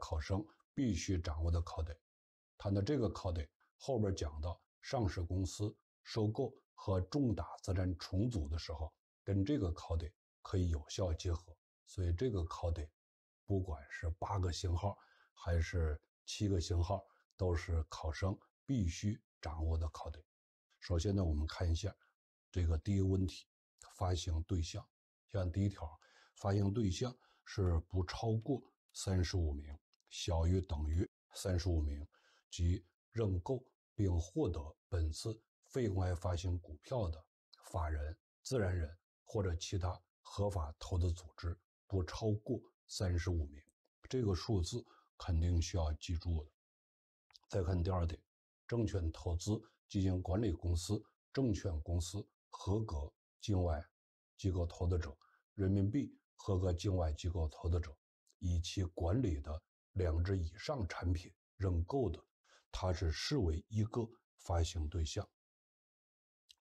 考生必须掌握的考点，谈到这个考点，后边讲到上市公司收购和重大资产重组的时候，跟这个考点可以有效结合。所以这个考点，不管是八个型号还是七个型号，都是考生必须掌握的考点。首先呢，我们看一下这个第一个问题，发行对象，像第一条，发行对象是不超过三十五名。小于等于三十五名，即认购并获得本次非公开发行股票的法人、自然人或者其他合法投资组织，不超过三十五名。这个数字肯定需要记住的。再看第二点，证券投资基金管理公司、证券公司合格境外机构投资者、人民币合格境外机构投资者，以其管理的。两只以上产品认购的，它是视为一个发行对象。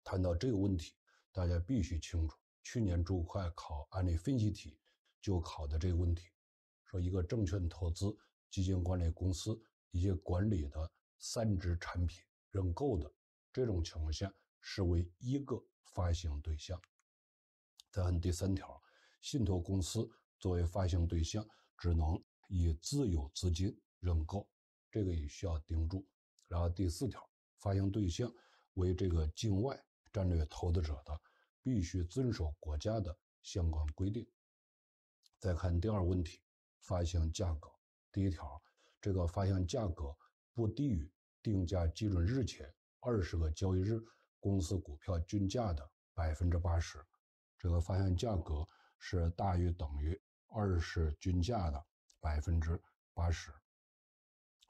谈到这个问题，大家必须清楚，去年注会考案例分析题就考的这个问题，说一个证券投资基金管理公司，以及管理的三只产品认购的这种情况下，视为一个发行对象。再看第三条，信托公司作为发行对象，只能。以自有资金认购，这个也需要盯住。然后第四条，发行对象为这个境外战略投资者的，必须遵守国家的相关规定。再看第二问题，发行价格。第一条，这个发行价格不低于定价基准日前二十个交易日公司股票均价的百分之八十，这个发行价格是大于等于二十均价的。百分之八十，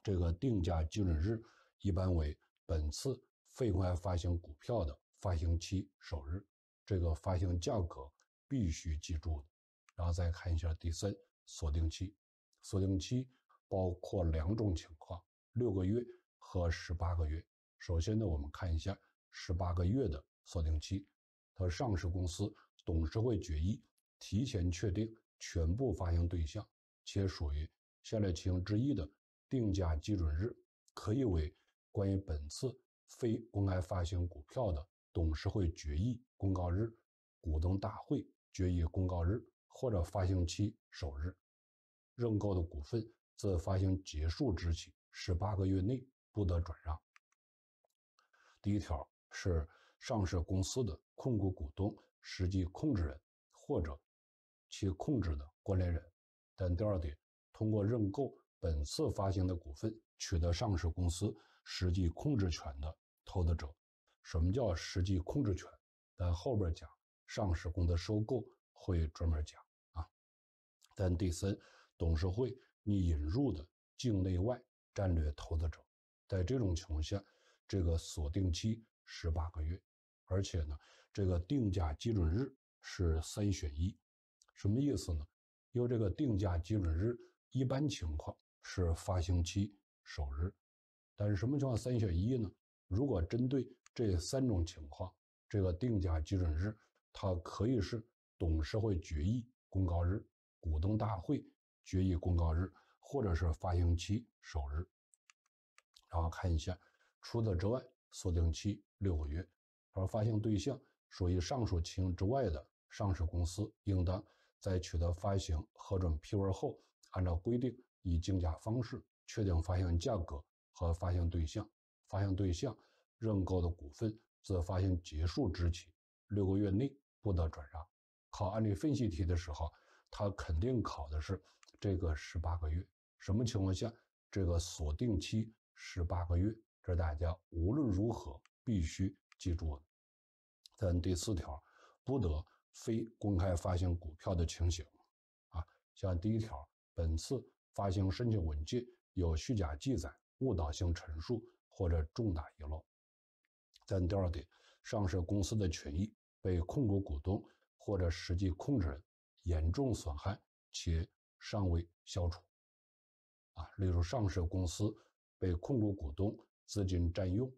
这个定价基准日一般为本次非公开发行股票的发行期首日，这个发行价格必须记住。然后再看一下第三锁定期，锁定期包括两种情况：六个月和十八个月。首先呢，我们看一下十八个月的锁定期，它上市公司董事会决议提前确定全部发行对象。且属于下列情形之一的，定价基准日可以为关于本次非公开发行股票的董事会决议公告日、股东大会决议公告日或者发行期首日。认购的股份自发行结束之日起十八个月内不得转让。第一条是上市公司的控股股东、实际控制人或者其控制的关联人。但第二点，通过认购本次发行的股份取得上市公司实际控制权的投资者，什么叫实际控制权？咱后边讲上市公司收购会专门讲啊。但第三，董事会拟引入的境内外战略投资者，在这种情况下，这个锁定期十八个月，而且呢，这个定价基准日是三选一，什么意思呢？由这个定价基准日，一般情况是发行期首日，但是什么情况三选一呢？如果针对这三种情况，这个定价基准日它可以是董事会决议公告日、股东大会决议公告日，或者是发行期首日。然后看一下，除此之外，锁定期六个月，而发行对象属于上述情形之外的上市公司，应当。在取得发行核准批文后，按照规定以竞价方式确定发行价格和发行对象。发行对象认购的股份，自发行结束之日起六个月内不得转让。考案例分析题的时候，它肯定考的是这个十八个月。什么情况下这个锁定期十八个月？这大家无论如何必须记住。再但第四条，不得。非公开发行股票的情形，啊，像第一条，本次发行申请文件有虚假记载、误导性陈述或者重大遗漏；，但第二点，上市公司的权益被控股股东或者实际控制人严重损害且尚未消除，啊，例如上市公司被控股股东资金占用，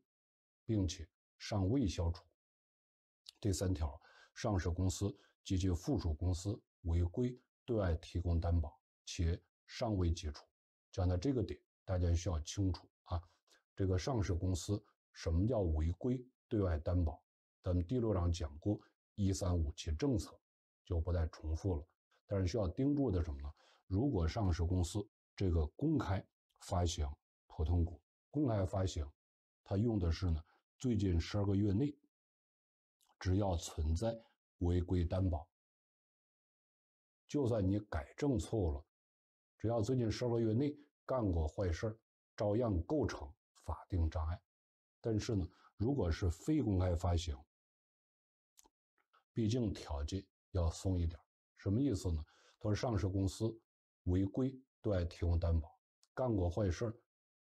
并且尚未消除。第三条。上市公司及其附属公司违规对外提供担保，且尚未解除。讲到这个点，大家需要清楚啊，这个上市公司什么叫违规对外担保？咱们第六章讲过一三五七政策，就不再重复了。但是需要盯住的什么呢？如果上市公司这个公开发行普通股，公开发行，它用的是呢最近十二个月内。只要存在违规担保，就算你改正错误了，只要最近十二个月内干过坏事儿，照样构成法定障碍。但是呢，如果是非公开发行，毕竟条件要松一点。什么意思呢？他说，上市公司违规对外提供担保，干过坏事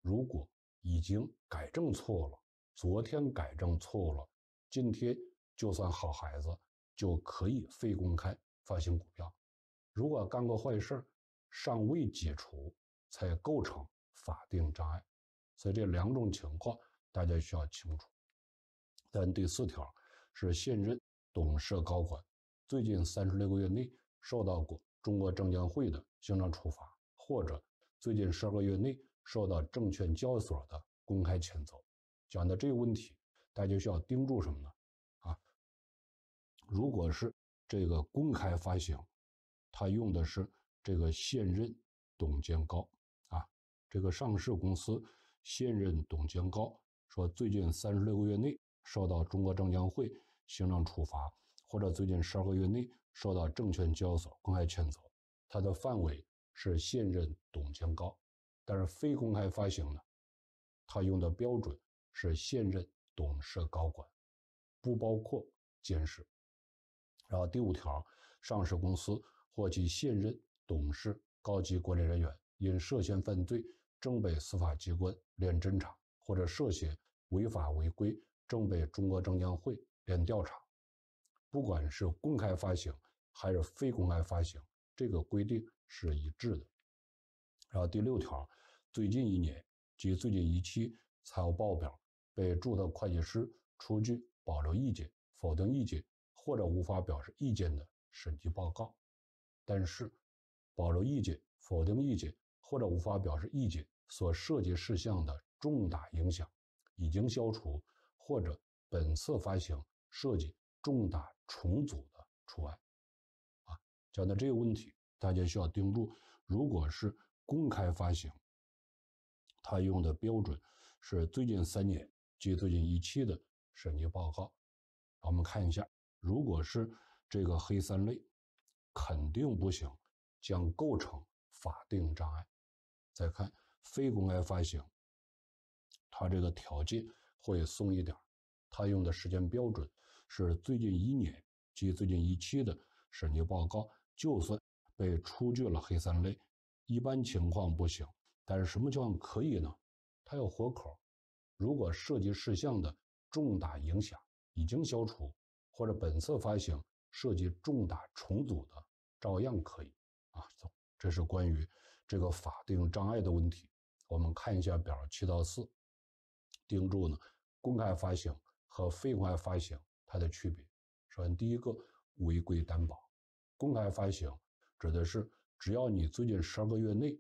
如果已经改正错了，昨天改正错了，今天。就算好孩子就可以非公开发行股票，如果干过坏事尚未解除才构成法定障碍。所以这两种情况大家需要清楚。但第四条是现任董事高管最近三十六个月内受到过中国证监会的行政处罚，或者最近十二个月内受到证券交易所的公开谴责。讲到这个问题，大家需要盯住什么呢？如果是这个公开发行，他用的是这个现任董监高啊，这个上市公司现任董监高说最近三十六个月内受到中国证监会行政处罚，或者最近十二个月内受到证券交易所公开谴责，它的范围是现任董监高。但是非公开发行呢，他用的标准是现任董事高管，不包括监事。然后第五条，上市公司或其现任董事、高级管理人员因涉嫌犯罪正被司法机关立案侦查，或者涉嫌违法违规正被中国证监会立案调查，不管是公开发行还是非公开发行，这个规定是一致的。然后第六条，最近一年及最近一期财务报表被注册会计师出具保留意见、否定意见。或者无法表示意见的审计报告，但是保留意见、否定意见或者无法表示意见所涉及事项的重大影响已经消除，或者本次发行涉及重大重组的除外。啊，讲到这个问题，大家需要盯住，如果是公开发行，他用的标准是最近三年及最近一期的审计报告。我们看一下。如果是这个黑三类，肯定不行，将构成法定障碍。再看非公开发行，它这个条件会松一点它用的时间标准是最近一年及最近一期的审计报告。就算被出具了黑三类，一般情况不行。但是什么情况可以呢？它有活口，如果涉及事项的重大影响已经消除。或者本次发行涉及重大重组的，照样可以啊。走，这是关于这个法定障碍的问题。我们看一下表七到四，盯住呢，公开发行和非公开发行它的区别。首先第一个，违规担保。公开发行指的是只要你最近十二个月内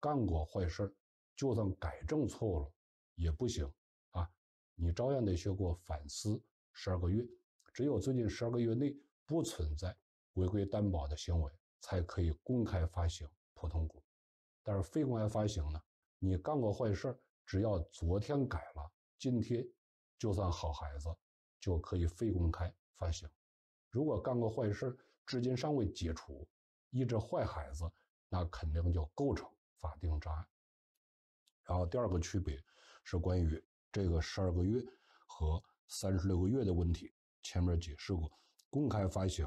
干过坏事就算改正错误了也不行啊，你照样得学过反思十二个月。只有最近十二个月内不存在违规担保的行为，才可以公开发行普通股。但是非公开发行呢？你干过坏事只要昨天改了，今天就算好孩子，就可以非公开发行。如果干过坏事至今尚未解除，一直坏孩子，那肯定就构成法定障碍。然后第二个区别是关于这个十二个月和三十六个月的问题。前面解释过，公开发行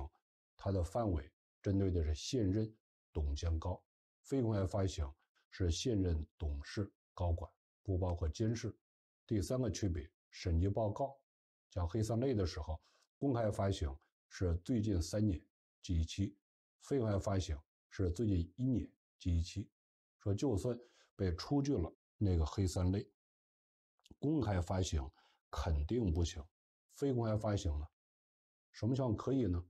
它的范围针对的是现任董监高，非公开发行是现任董事高管，不包括监事。第三个区别，审计报告讲黑三类的时候，公开发行是最近三年几期，非公开发行是最近一年几期。说就算被出具了那个黑三类，公开发行肯定不行。非公开发行了，什么情况可以呢？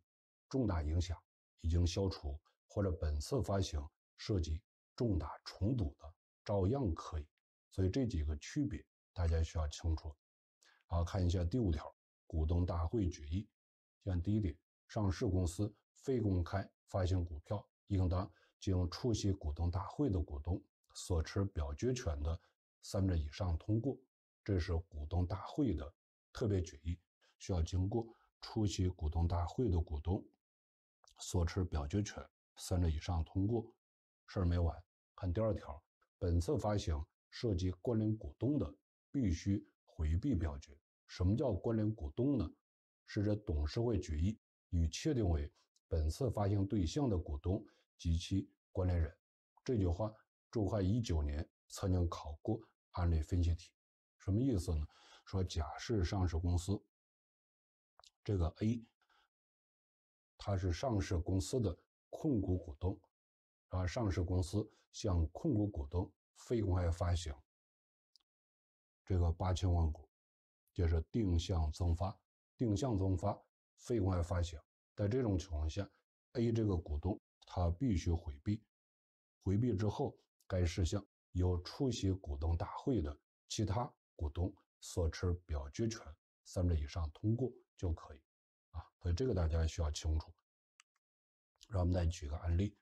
重大影响已经消除，或者本次发行涉及重大重组的，照样可以。所以这几个区别大家需要清楚。好，看一下第五条，股东大会决议。像第一点，上市公司非公开发行股票，应当经出席股东大会的股东所持表决权的三分之以上通过，这是股东大会的特别决议。需要经过出席股东大会的股东所持表决权三者以上通过，事儿没完。看第二条，本次发行涉及关联股东的，必须回避表决。什么叫关联股东呢？是指董事会决议与确定为本次发行对象的股东及其关联人。这句话，注会一九年曾经考过案例分析题，什么意思呢？说甲设上市公司。这个 A，他是上市公司的控股股东，啊，上市公司向控股股东非公开发行这个八千万股，就是定向增发，定向增发非公开发行，在这种情况下，A 这个股东他必须回避，回避之后，该事项由出席股东大会的其他股东所持表决权三者以上通过。就可以，啊，所以这个大家需要清楚。让我们再举个案例，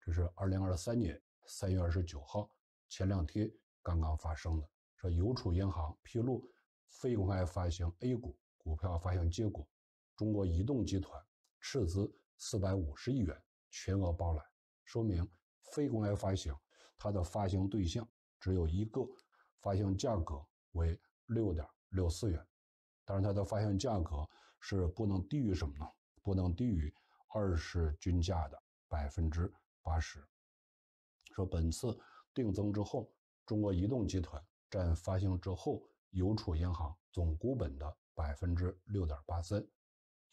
这是二零二三年三月二十九号前两天刚刚发生的，说邮储银行披露非公开发行 A 股股票发行结果，中国移动集团斥资四百五十亿元全额包揽，说明非公开发行它的发行对象只有一个，发行价格为六点六四元。但是它的发行价格是不能低于什么呢？不能低于二十均价的百分之八十。说本次定增之后，中国移动集团占发行之后邮储银行总股本的百分之六点八三。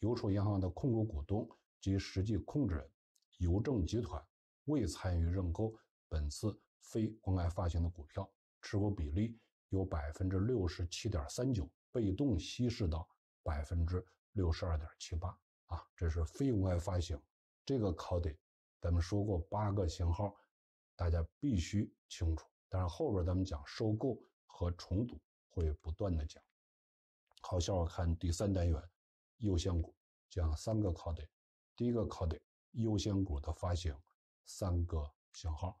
邮储银行的控股股东及实际控制人邮政集团未参与认购本次非公开发行的股票，持股比例有百分之六十七点三九。被动稀释到百分之六十二点七八啊，这是非公开发行这个考点，咱们说过八个型号，大家必须清楚。但是后边咱们讲收购和重组会不断的讲。好，下我看第三单元优先股讲三个考点，第一个考点优先股的发行三个型号。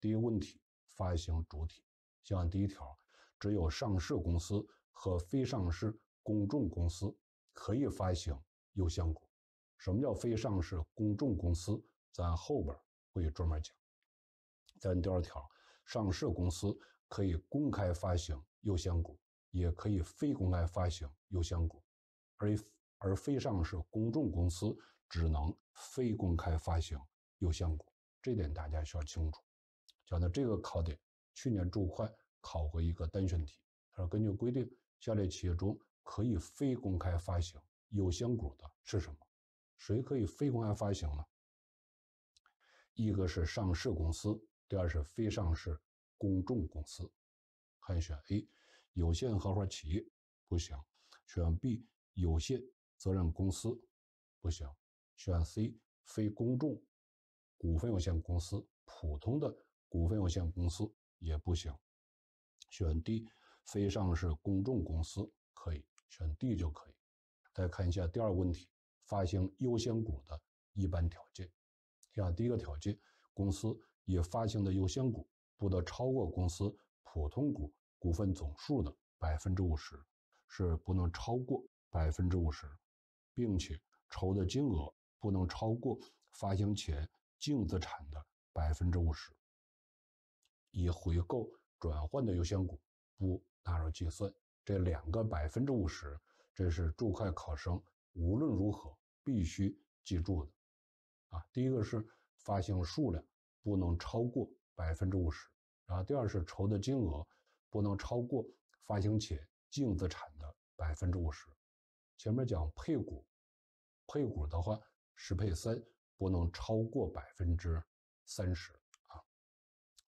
第一个问题，发行主体，像第一条，只有上市公司。和非上市公众公司可以发行优先股。什么叫非上市公众公司？咱后边会专门讲。咱第二条，上市公司可以公开发行优先股，也可以非公开发行优先股，而而非上市公众公司只能非公开发行优先股。这点大家需要清楚。讲到这个考点，去年注会考过一个单选题，他说根据规定。下列企业中可以非公开发行有先股的是什么？谁可以非公开发行呢？一个是上市公司，第二是非上市公众公司。看选 A，有限合伙企业不行；选 B，有限责任公司不行；选 C，非公众股份有限公司，普通的股份有限公司也不行；选 D。非上市公众公司可以选 D 就可以。再看一下第二个问题：发行优先股的一般条件。像第一个条件，公司已发行的优先股不得超过公司普通股股份总数的百分之五十，是不能超过百分之五十，并且筹的金额不能超过发行前净资产的百分之五十。以回购转换的优先股不。纳入计算这两个百分之五十，这是注会考生无论如何必须记住的啊。第一个是发行数量不能超过百分之五十，然后第二是筹的金额不能超过发行前净资产的百分之五十。前面讲配股，配股的话十配三不能超过百分之三十啊。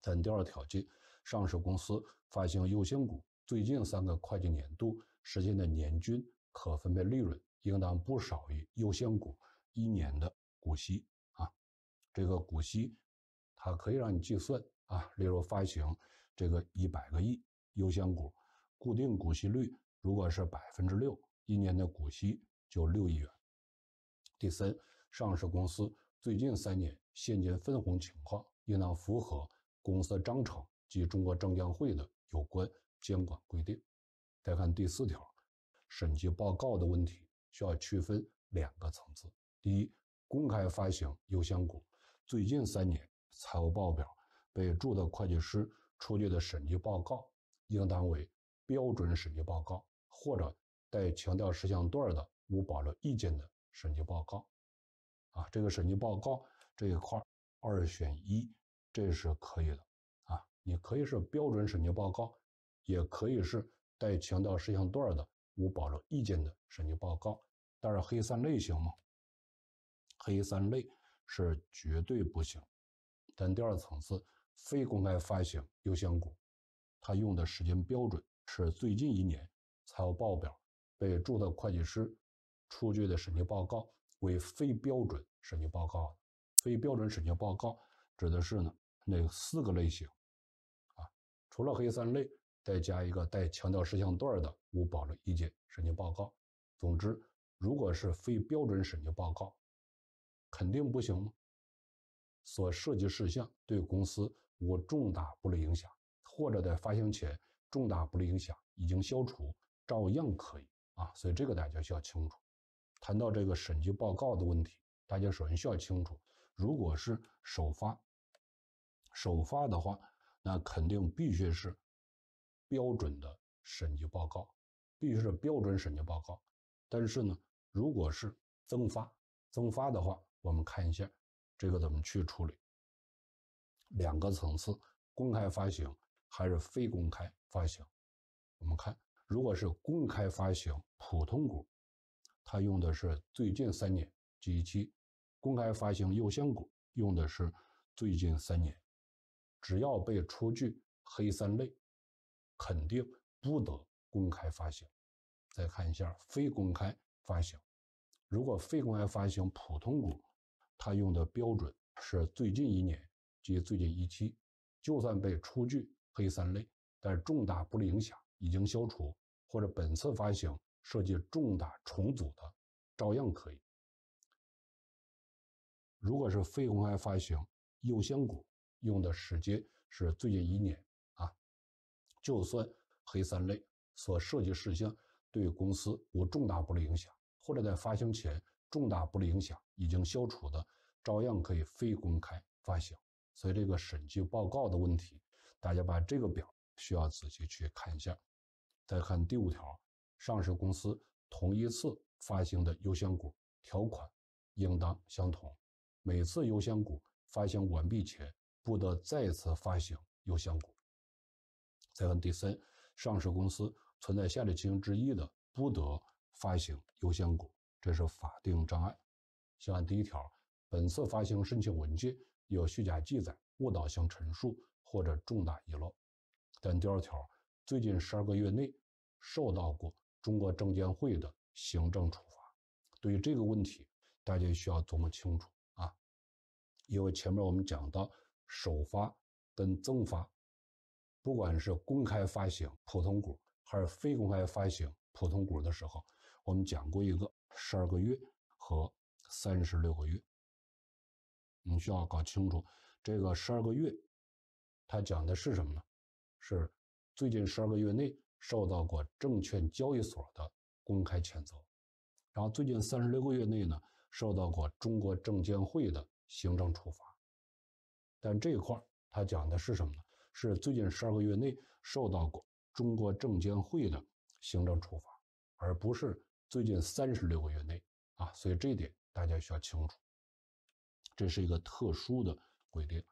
咱第二条就上市公司发行优先股。最近三个会计年度实现的年均可分配利润应当不少于优先股一年的股息啊，这个股息它可以让你计算啊，例如发行这个一百个亿优先股，固定股息率如果是百分之六，一年的股息就六亿元。第三，上市公司最近三年现金分红情况应当符合公司章程及中国证监会的有关。监管规定，再看第四条，审计报告的问题需要区分两个层次。第一，公开发行优先股，最近三年财务报表被注册会计师出具的审计报告，应当为标准审计报告或者带强调事项段的无保留意见的审计报告。啊，这个审计报告这一块二选一，这是可以的啊，你可以是标准审计报告。也可以是带强调事项段的无保留意见的审计报告，但是黑三类行吗？黑三类是绝对不行。但第二层次非公开发行优先股，它用的时间标准是最近一年财务报表被注册会计师出具的审计报告为非标准审计报告。非标准审计报告指的是呢，那四个类型啊，除了黑三类。再加一个带强调事项段的无保留意见审计报告。总之，如果是非标准审计报告，肯定不行。所涉及事项对公司无重大不利影响，或者在发行前重大不利影响已经消除，照样可以啊。所以这个大家需要清楚。谈到这个审计报告的问题，大家首先需要清楚，如果是首发，首发的话，那肯定必须是。标准的审计报告必须是标准审计报告，但是呢，如果是增发，增发的话，我们看一下这个怎么去处理。两个层次，公开发行还是非公开发行，我们看如果是公开发行普通股，它用的是最近三年及其公开发行优先股用的是最近三年，只要被出具黑三类。肯定不得公开发行。再看一下非公开发行，如果非公开发行普通股，它用的标准是最近一年及最近一期，就算被出具黑三类，但重大不利影响已经消除，或者本次发行涉及重大重组的，照样可以。如果是非公开发行优先股，用的时间是最近一年。就算黑三类所涉及事项对公司无重大不利影响，或者在发行前重大不利影响已经消除的，照样可以非公开发行。所以，这个审计报告的问题，大家把这个表需要仔细去看一下。再看第五条，上市公司同一次发行的优先股条款应当相同，每次优先股发行完毕前，不得再次发行优先股。再看第三，上市公司存在下列情形之一的，不得发行优先股，这是法定障碍。先看第一条，本次发行申请文件有虚假记载、误导性陈述或者重大遗漏。但第二条，最近十二个月内受到过中国证监会的行政处罚。对于这个问题，大家需要琢磨清楚啊，因为前面我们讲到首发跟增发。不管是公开发行普通股，还是非公开发行普通股的时候，我们讲过一个十二个月和三十六个月。你需要搞清楚这个十二个月，它讲的是什么呢？是最近十二个月内受到过证券交易所的公开谴责，然后最近三十六个月内呢受到过中国证监会的行政处罚。但这一块它讲的是什么呢？是最近十二个月内受到过中国证监会的行政处罚，而不是最近三十六个月内啊，所以这一点大家需要清楚，这是一个特殊的规定。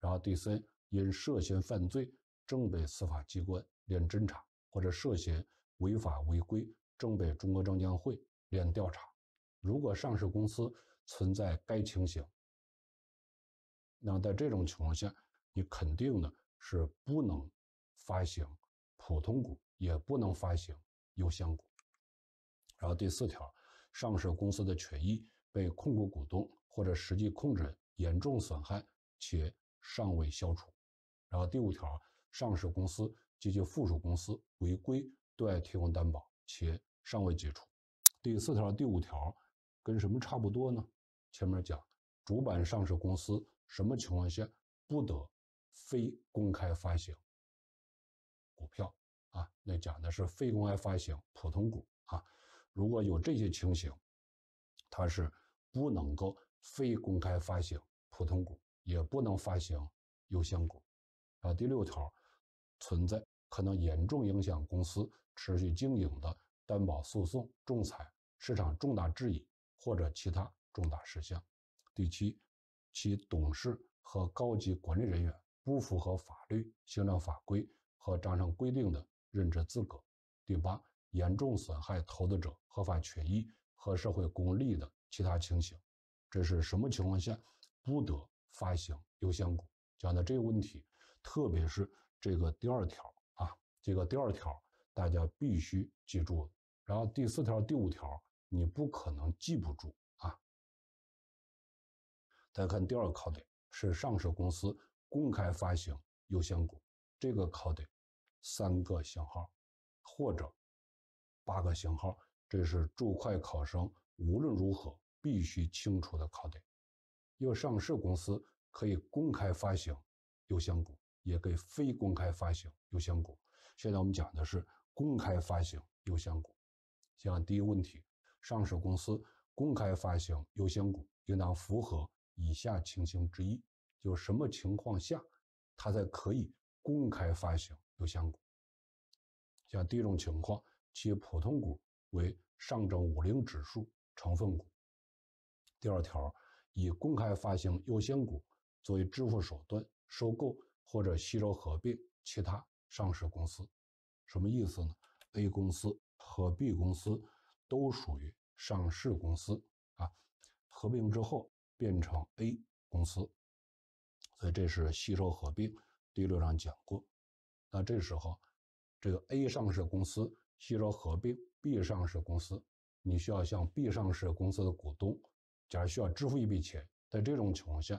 然后第三，因涉嫌犯罪正被司法机关立案侦查，或者涉嫌违法违规正被中国证监会立案调查，如果上市公司存在该情形，那在这种情况下，你肯定的。是不能发行普通股，也不能发行优先股。然后第四条，上市公司的权益被控股股东或者实际控制人严重损害且尚未消除。然后第五条，上市公司及其附属公司违规对外提供担保且尚未解除。第四条、第五条跟什么差不多呢？前面讲主板上市公司什么情况下不得。非公开发行股票啊，那讲的是非公开发行普通股啊。如果有这些情形，它是不能够非公开发行普通股，也不能发行优先股啊。第六条，存在可能严重影响公司持续经营的担保、诉讼、仲裁、市场重大质疑或者其他重大事项。第七，其董事和高级管理人员。不符合法律、行政法规和章程规定的任职资格；第八，严重损害投资者合法权益和社会公利的其他情形。这是什么情况下不得发行优先股？讲到这个问题，特别是这个第二条啊，这个第二条大家必须记住。然后第四条、第五条你不可能记不住啊。再看第二个考点是上市公司。公开发行优先股这个考点，三个型号或者八个型号，这是注会考生无论如何必须清楚的考点。因为上市公司可以公开发行优先股，也可以非公开发行优先股。现在我们讲的是公开发行优先股。像第一问题，上市公司公开发行优先股应当符合以下情形之一。有什么情况下，它才可以公开发行优先股？像第一种情况，其普通股为上证五零指数成分股。第二条，以公开发行优先股作为支付手段收购或者吸收合并其他上市公司，什么意思呢？A 公司和 B 公司都属于上市公司啊，合并之后变成 A 公司。所以这是吸收合并，第六章讲过。那这时候，这个 A 上市公司吸收合并 B 上市公司，你需要向 B 上市公司的股东，假如需要支付一笔钱，在这种情况下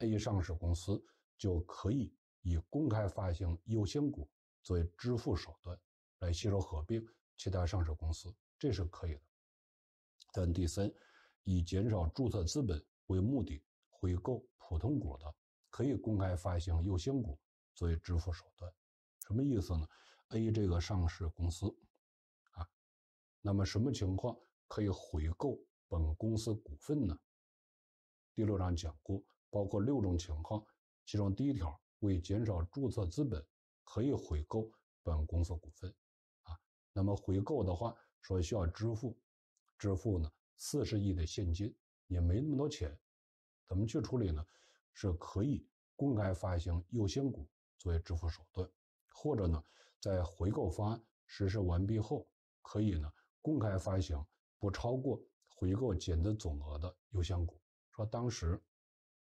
，A 上市公司就可以以公开发行优先股作为支付手段，来吸收合并其他上市公司，这是可以的。但第三，以减少注册资本为目的回购普通股的。可以公开发行优先股作为支付手段，什么意思呢？A 这个上市公司啊，那么什么情况可以回购本公司股份呢？第六章讲过，包括六种情况，其中第一条为减少注册资本，可以回购本公司股份。啊，那么回购的话，说需要支付，支付呢四十亿的现金也没那么多钱，怎么去处理呢？是可以公开发行优先股作为支付手段，或者呢，在回购方案实施完毕后，可以呢公开发行不超过回购减资总额的优先股。说当时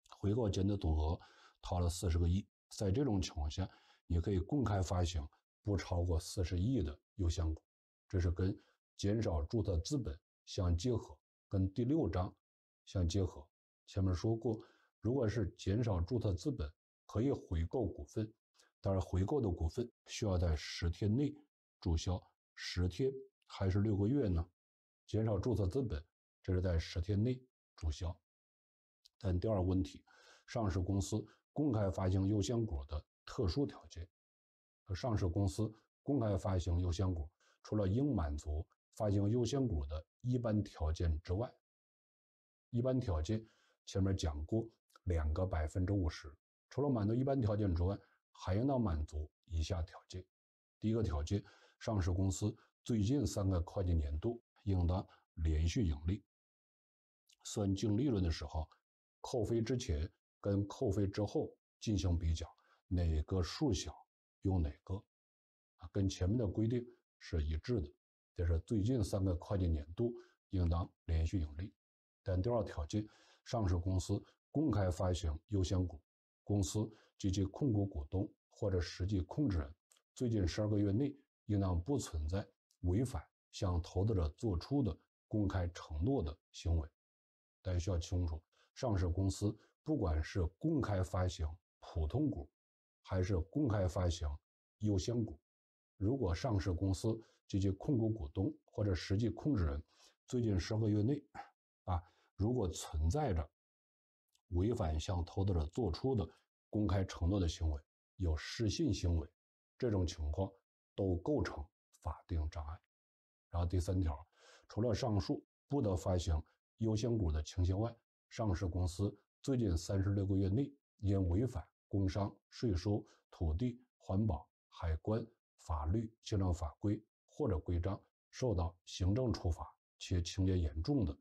回购减资总额掏了四十个亿，在这种情况下，你可以公开发行不超过四十亿的优先股，这是跟减少注册资本相结合，跟第六章相结合，前面说过。如果是减少注册资本，可以回购股份，但是回购的股份需要在十天内注销。十天还是六个月呢？减少注册资本，这是在十天内注销。但第二个问题，上市公司公开发行优先股的特殊条件。上市公司公开发行优先股，除了应满足发行优先股的一般条件之外，一般条件前面讲过。两个百分之五十，除了满足一般条件之外，还应当满足以下条件：第一个条件，上市公司最近三个会计年度应当连续盈利。算净利润的时候，扣非之前跟扣非之后进行比较，哪个数小用哪个。啊，跟前面的规定是一致的，就是最近三个会计年度应当连续盈利。但第二条件，上市公司。公开发行优先股，公司及其控股股东或者实际控制人最近十二个月内应当不存在违反向投资者作出的公开承诺的行为。大家需要清楚，上市公司不管是公开发行普通股，还是公开发行优先股，如果上市公司及其控股股东或者实际控制人最近十二个月内，啊，如果存在着，违反向投资者作出的公开承诺的行为，有失信行为，这种情况都构成法定障碍。然后第三条，除了上述不得发行优先股的情形外，上市公司最近三十六个月内因违反工商、税收、土地、环保、海关法律、行政法规或者规章受到行政处罚且情节严重的，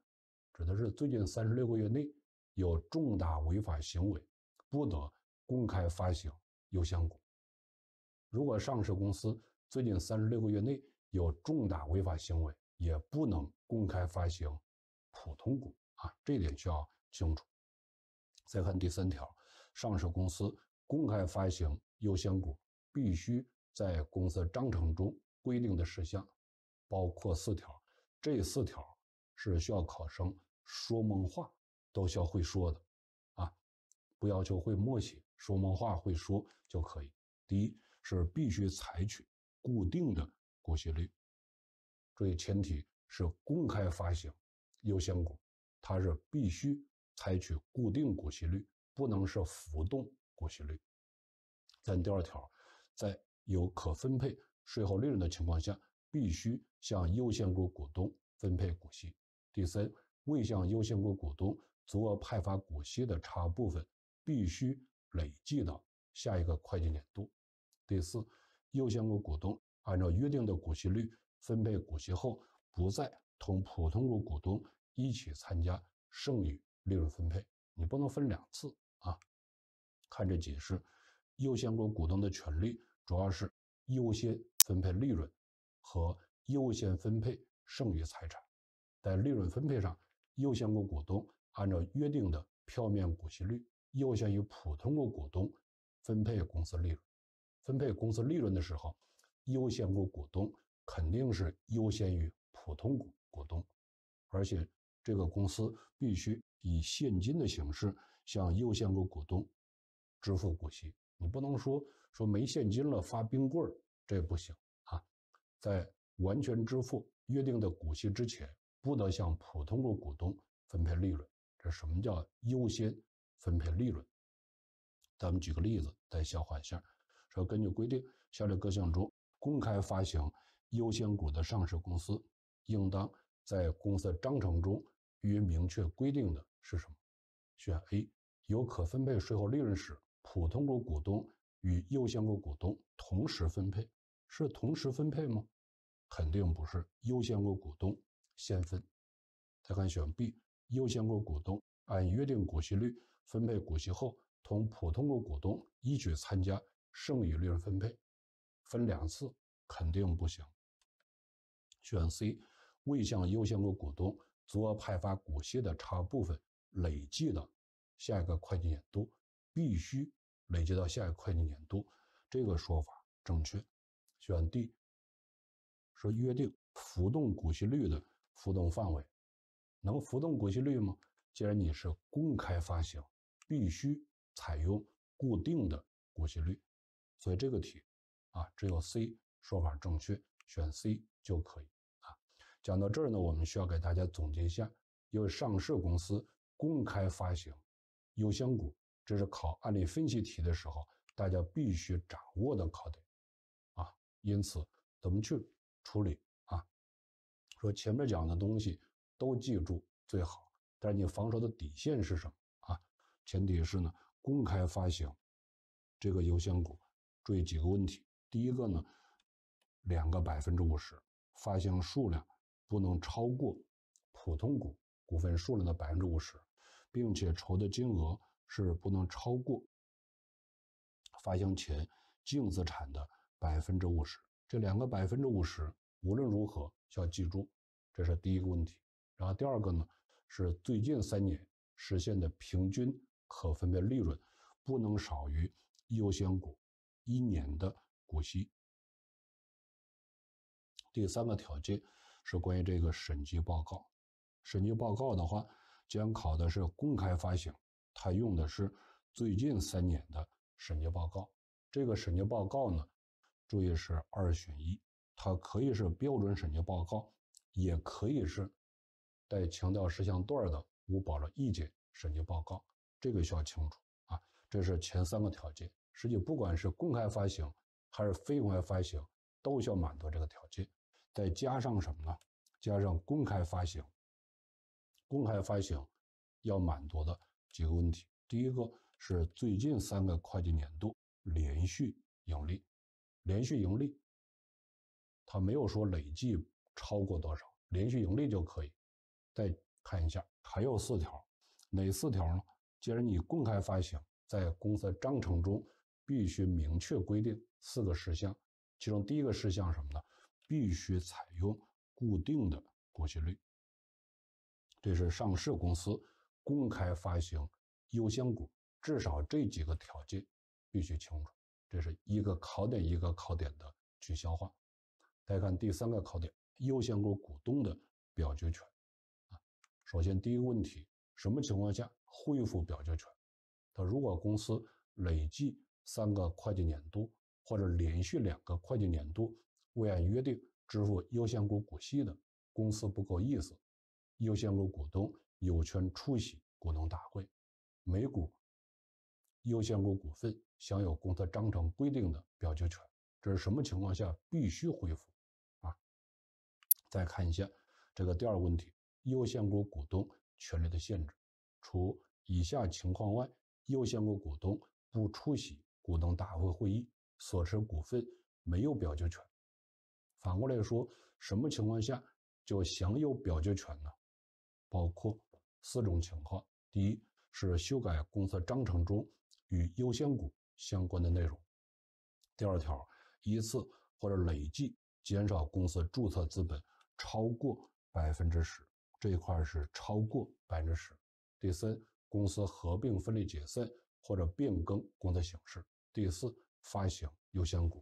指的是最近三十六个月内。有重大违法行为，不得公开发行优先股。如果上市公司最近三十六个月内有重大违法行为，也不能公开发行普通股啊，这点需要清楚。再看第三条，上市公司公开发行优先股必须在公司章程中规定的事项，包括四条。这四条是需要考生说梦话。都需要会说的啊，不要求会默写，说梦话会说就可以。第一是必须采取固定的股息率，注意前提是公开发行优先股，它是必须采取固定股息率，不能是浮动股息率。但第二条，在有可分配税后利润的情况下，必须向优先股股东分配股息。第三，未向优先股股东。足额派发股息的差额部分必须累计到下一个会计年度。第四，优先股股东按照约定的股息率分配股息后，不再同普通股股东一起参加剩余利润分配。你不能分两次啊！看这解释，优先股股东的权利主要是优先分配利润和优先分配剩余财产。在利润分配上，优先股股东。按照约定的票面股息率，优先于普通股股东分配公司利润。分配公司利润的时候，优先股股东肯定是优先于普通股股东，而且这个公司必须以现金的形式向优先股股东支付股息。你不能说说没现金了发冰棍儿，这不行啊！在完全支付约定的股息之前，不得向普通股股东分配利润。这什么叫优先分配利润？咱们举个例子，再消化一下。说根据规定，下列各项中公开发行优先股的上市公司，应当在公司章程中约明确规定的是什么？选 A，有可分配税后利润时，普通股股东与优先股股东同时分配，是同时分配吗？肯定不是，优先股股东先分。再看选 B。优先股股东按约定股息率分配股息后，同普通股股东一据参加剩余利润分配，分两次肯定不行。选 C，未向优先股股东足额派发股息的差额部分，累计的下一个会计年度，必须累计到下一个会计年度，这个说法正确。选 D，说约定浮动股息率的浮动范围。能浮动股息率吗？既然你是公开发行，必须采用固定的股息率。所以这个题，啊，只有 C 说法正确，选 C 就可以啊。讲到这儿呢，我们需要给大家总结一下，因为上市公司公开发行优先股，这是考案例分析题的时候大家必须掌握的考点啊。因此，怎么去处理啊？说前面讲的东西。都记住最好，但是你防守的底线是什么啊？前提是呢，公开发行这个优先股，注意几个问题。第一个呢，两个百分之五十，发行数量不能超过普通股股份数量的百分之五十，并且筹的金额是不能超过发行前净资产的百分之五十。这两个百分之五十，无论如何要记住，这是第一个问题。然后第二个呢，是最近三年实现的平均可分配利润，不能少于优先股一年的股息。第三个条件是关于这个审计报告，审计报告的话，将考的是公开发行，它用的是最近三年的审计报告。这个审计报告呢，注意是二选一，它可以是标准审计报告，也可以是。带强调事项段的无保留意见审计报告，这个需要清楚啊。这是前三个条件，实际不管是公开发行还是非公开发行，都需要满足这个条件。再加上什么呢？加上公开发行。公开发行要满足的几个问题，第一个是最近三个会计年度连续盈利，连续盈利，它没有说累计超过多少，连续盈利就可以。再看一下，还有四条，哪四条呢？既然你公开发行，在公司章程中必须明确规定四个事项，其中第一个事项什么呢？必须采用固定的股息率。这是上市公司公开发行优先股至少这几个条件必须清楚，这是一个考点，一个考点的去消化。再看第三个考点，优先股股东的表决权。首先，第一个问题，什么情况下恢复表决权？他如果公司累计三个会计年度或者连续两个会计年度未按约定支付优先股股息的，公司不够意思，优先股股东有权出席股东大会，每股优先股股份享有公司章程规定的表决权。这是什么情况下必须恢复？啊，再看一下这个第二个问题。优先股股东权利的限制，除以下情况外，优先股股东不出席股东大会会议，所持股份没有表决权。反过来说，什么情况下就享有表决权呢？包括四种情况：第一，是修改公司章程中与优先股相关的内容；第二条，一次或者累计减少公司注册资本超过百分之十。这一块是超过百分之十。第三，公司合并、分立、解散或者变更公司形式。第四，发行优先股。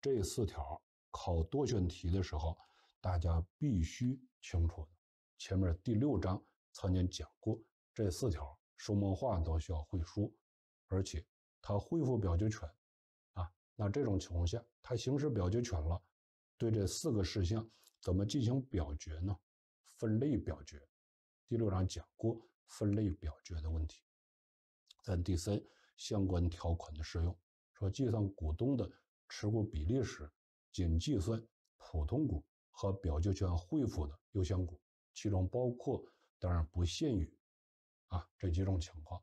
这四条考多选题的时候，大家必须清楚。前面第六章曾经讲过，这四条说梦话都需要会说。而且，他恢复表决权啊，那这种情况下，他行使表决权了，对这四个事项怎么进行表决呢？分类表决，第六章讲过分类表决的问题。但第三相关条款的适用，说计算股东的持股比例时，仅计算普通股和表决权恢复的优先股，其中包括当然不限于啊这几种情况。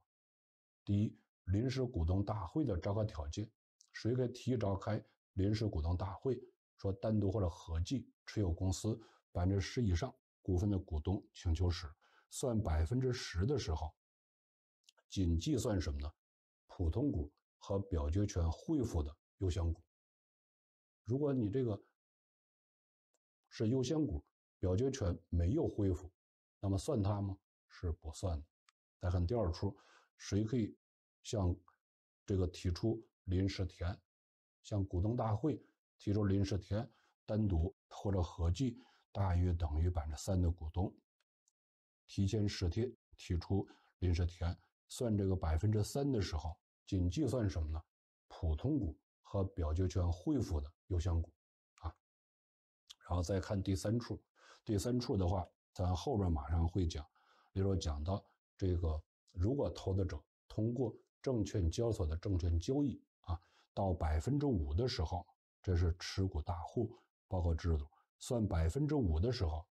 第一，临时股东大会的召开条件，谁可以提召开临时股东大会？说单独或者合计持有公司百分之十以上。股份的股东请求时，算百分之十的时候，仅计算什么呢？普通股和表决权恢复的优先股。如果你这个是优先股，表决权没有恢复，那么算它吗？是不算的。再看第二处，谁可以向这个提出临时提案？向股东大会提出临时提案，单独或者合计。大约等于百分之三的股东，提前十天提出临时提案，算这个百分之三的时候，仅计算什么呢？普通股和表决权恢复的优先股啊。然后再看第三处，第三处的话，咱后边马上会讲，比如讲到这个，如果投资者通过证券交所的证券交易啊，到百分之五的时候，这是持股大户，包括制度。算百分之五的时候，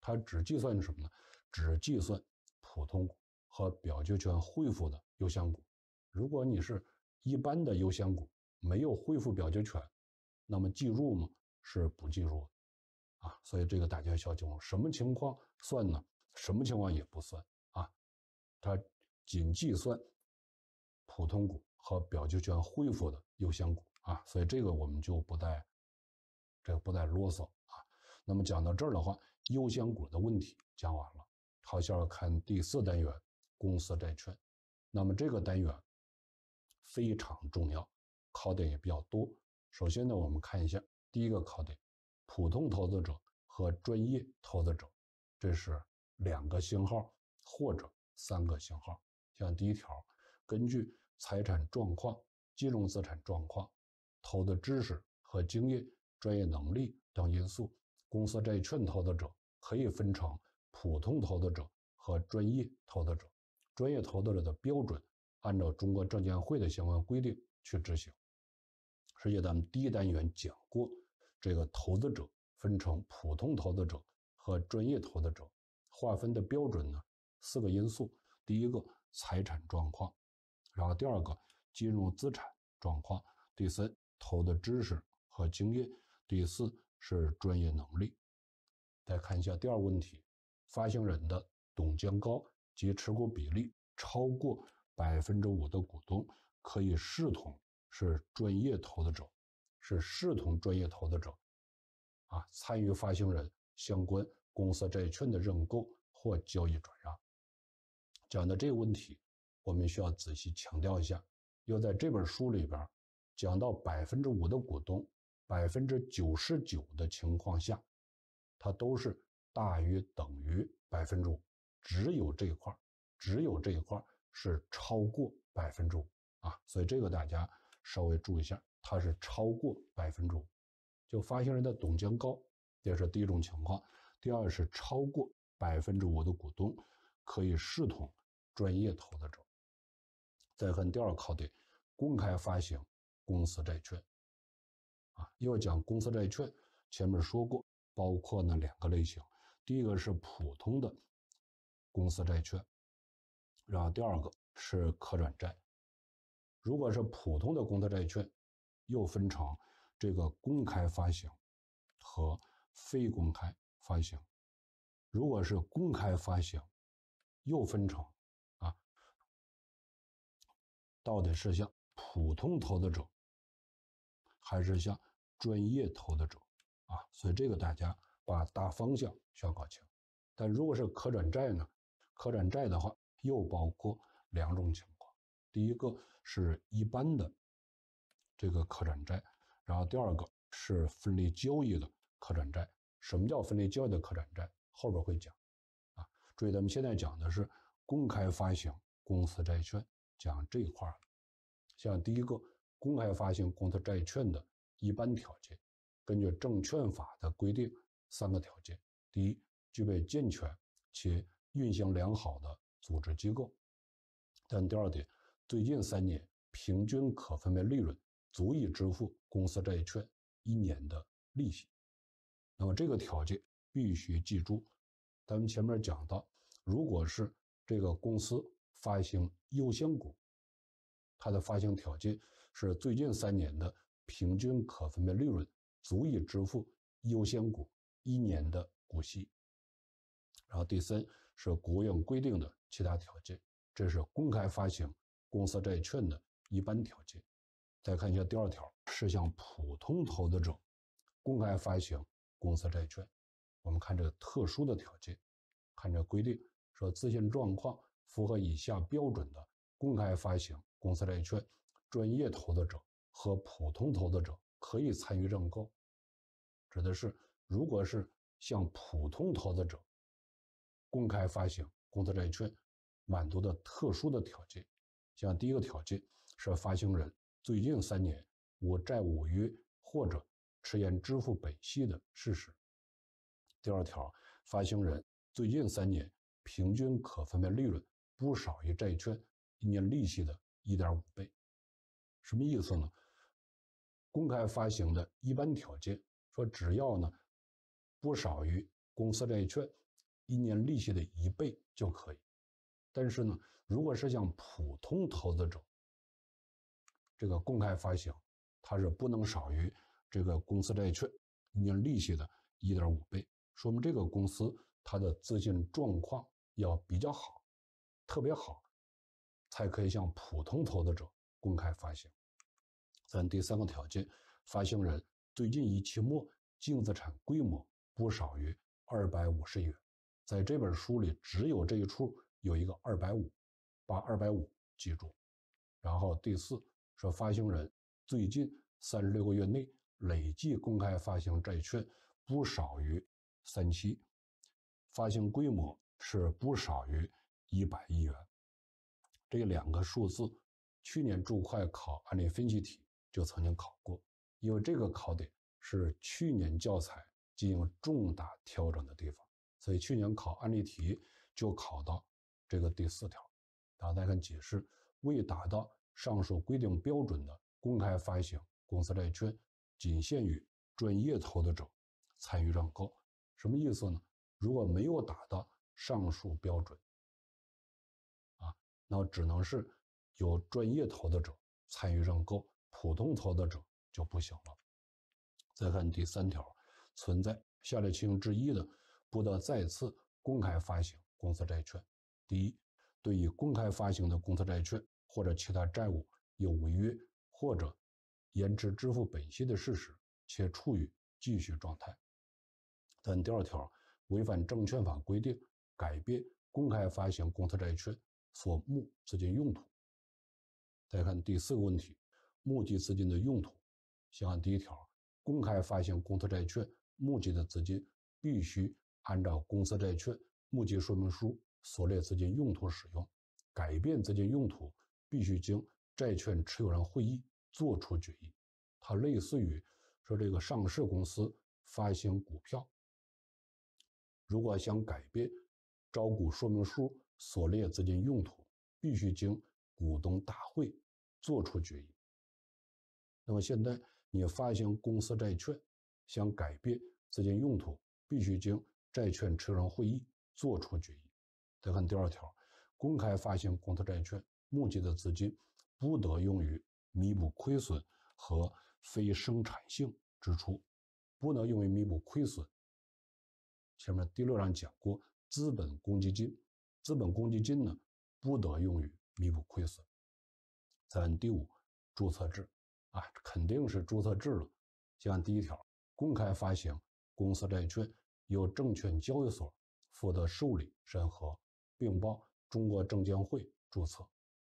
它只计算什么呢？只计算普通股和表决权恢复的优先股。如果你是一般的优先股，没有恢复表决权，那么计入吗？是不计入啊？所以这个大家要清楚，什么情况算呢？什么情况也不算啊？它仅计算普通股和表决权恢复的优先股啊。所以这个我们就不再。这个不再啰嗦啊。那么讲到这儿的话，优先股的问题讲完了，好下面看第四单元公司债券。那么这个单元非常重要，考点也比较多。首先呢，我们看一下第一个考点：普通投资者和专业投资者，这是两个信号或者三个信号。像第一条，根据财产状况、金融资产状况、投资知识和经验。专业能力等因素，公司债券投资者可以分成普通投资者和专业投资者。专业投资者的标准，按照中国证监会的相关规定去执行。实际咱们第一单元讲过，这个投资者分成普通投资者和专业投资者，划分的标准呢四个因素：第一个财产状况，然后第二个金融资产状况，第三投的知识和经验。第四是专业能力。再看一下第二问题：发行人的董监高及持股比例超过百分之五的股东，可以视同是专业投资者，是视同专业投资者，啊，参与发行人相关公司债券的认购或交易转让。讲到这个问题，我们需要仔细强调一下，要在这本书里边讲到百分之五的股东。百分之九十九的情况下，它都是大于等于百分之五，只有这一块只有这一块是超过百分之五啊，所以这个大家稍微注意一下，它是超过百分之五，就发行人的董监高，这是第一种情况；第二是超过百分之五的股东，可以视同专业投资者。再看第二考点，公开发行公司债券。啊，要讲公司债券，前面说过，包括那两个类型，第一个是普通的公司债券，然后第二个是可转债。如果是普通的公司债券，又分成这个公开发行和非公开发行。如果是公开发行，又分成啊，到底是向普通投资者。还是像专业投资者啊，所以这个大家把大方向需要搞清。但如果是可转债呢？可转债的话又包括两种情况：第一个是一般的这个可转债，然后第二个是分类交易的可转债。什么叫分类交易的可转债？后边会讲啊。注意，咱们现在讲的是公开发行公司债券，讲这块儿，像第一个。公开发行公司债券的一般条件，根据证券法的规定，三个条件：第一，具备健全且运行良好的组织机构；但第二点，最近三年平均可分配利润足以支付公司债券一年的利息。那么这个条件必须记住。咱们前面讲到，如果是这个公司发行优先股，它的发行条件。是最近三年的平均可分配利润足以支付优先股一年的股息。然后第三是国务院规定的其他条件，这是公开发行公司债券的一般条件。再看一下第二条，是向普通投资者公开发行公司债券。我们看这个特殊的条件，看这规定说，资金状况符合以下标准的公开发行公司债券。专业投资者和普通投资者可以参与认购，指的是如果是向普通投资者，公开发行公司债券，满足的特殊的条件，像第一个条件是发行人最近三年无债务违约或者迟延支付本息的事实。第二条，发行人最近三年平均可分配利润不少于债券一年利息的一点五倍。什么意思呢？公开发行的一般条件说，只要呢不少于公司债券一年利息的一倍就可以。但是呢，如果是像普通投资者，这个公开发行，它是不能少于这个公司债券一年利息的一点五倍。说明这个公司它的资金状况要比较好，特别好，才可以向普通投资者。公开发行，咱第三个条件，发行人最近一期末净资产规模不少于二百五十亿元，在这本书里只有这一处有一个二百五，把二百五记住。然后第四说，发行人最近三十六个月内累计公开发行债券不少于三期，发行规模是不少于一百亿元，这两个数字。去年注会考案例分析题就曾经考过，因为这个考点是去年教材进行重大调整的地方，所以去年考案例题就考到这个第四条。然后再看解释，未达到上述规定标准的公开发行公司债券，仅限于专业投资者参与认购。什么意思呢？如果没有达到上述标准，啊，那只能是。有专业投资者参与认购，普通投资者就不行了。再看第三条，存在下列情形之一的，不得再次公开发行公司债券：第一，对于公开发行的公司债券或者其他债务有违约或者延迟支付本息的事实，且处于继续状态；但第二条，违反证券法规定，改变公开发行公司债券所募资金用途。再看第四个问题，募集资金的用途。先看第一条，公开发行公司债券募集的资金必须按照公司债券募集说明书所列资金用途使用，改变资金用途必须经债券持有人会议作出决议。它类似于说这个上市公司发行股票，如果想改变招股说明书所列资金用途，必须经。股东大会做出决议。那么现在，你发行公司债券，想改变资金用途，必须经债券持有人会议做出决议。再看第二条，公开发行公司债券募集的资金，不得用于弥补亏损和非生产性支出，不能用于弥补亏损。前面第六章讲过，资本公积金，资本公积金呢，不得用于。弥补亏损。再按第五注册制，啊，肯定是注册制了。先按第一条，公开发行公司债券，由证券交易所负责受理审核，并报中国证监会注册。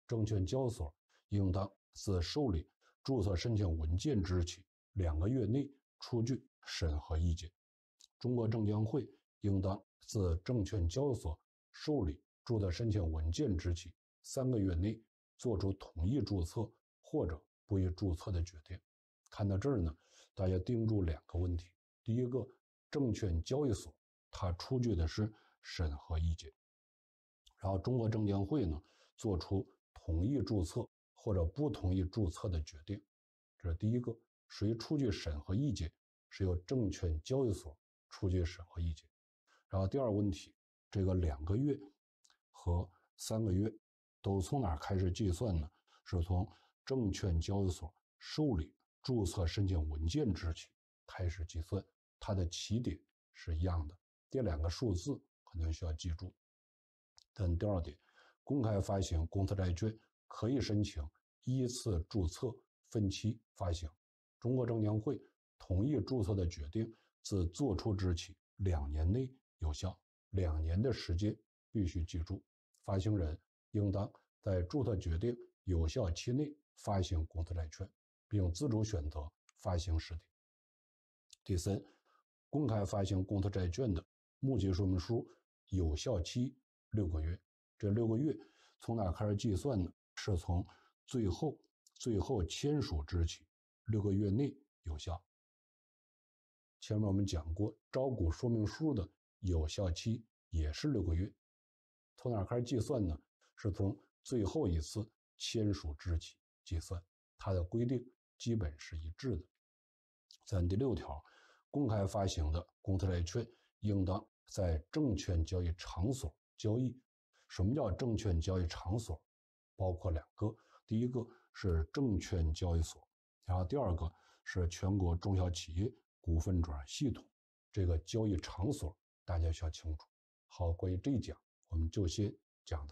证券交易所应当自受理注册申请文件之日起两个月内出具审核意见。中国证监会应当自证券交易所受理注册申请文件之日起。三个月内做出同意注册或者不予注册的决定。看到这儿呢，大家盯住两个问题：第一个，证券交易所它出具的是审核意见；然后，中国证监会呢做出同意注册或者不同意注册的决定，这是第一个。谁出具审核意见？是由证券交易所出具审核意见。然后，第二个问题，这个两个月和三个月。都从哪儿开始计算呢？是从证券交易所受理注册申请文件之日起开始计算，它的起点是一样的。这两个数字可能需要记住。但第二点，公开发行公司债券可以申请依次注册、分期发行。中国证监会同意注册的决定自作出之日起两年内有效，两年的时间必须记住。发行人。应当在注册决定有效期内发行公司债券，并自主选择发行时点。第三，公开发行公司债券的募集说明书有效期六个月，这六个月从哪开始计算呢？是从最后最后签署之日起，六个月内有效。前面我们讲过，招股说明书的有效期也是六个月，从哪开始计算呢？是从最后一次签署之日起计算，它的规定基本是一致的。咱第六条，公开发行的公司债券应当在证券交易场所交易。什么叫证券交易场所？包括两个，第一个是证券交易所，然后第二个是全国中小企业股份转让系统这个交易场所，大家需要清楚。好，关于这一讲，我们就先讲到。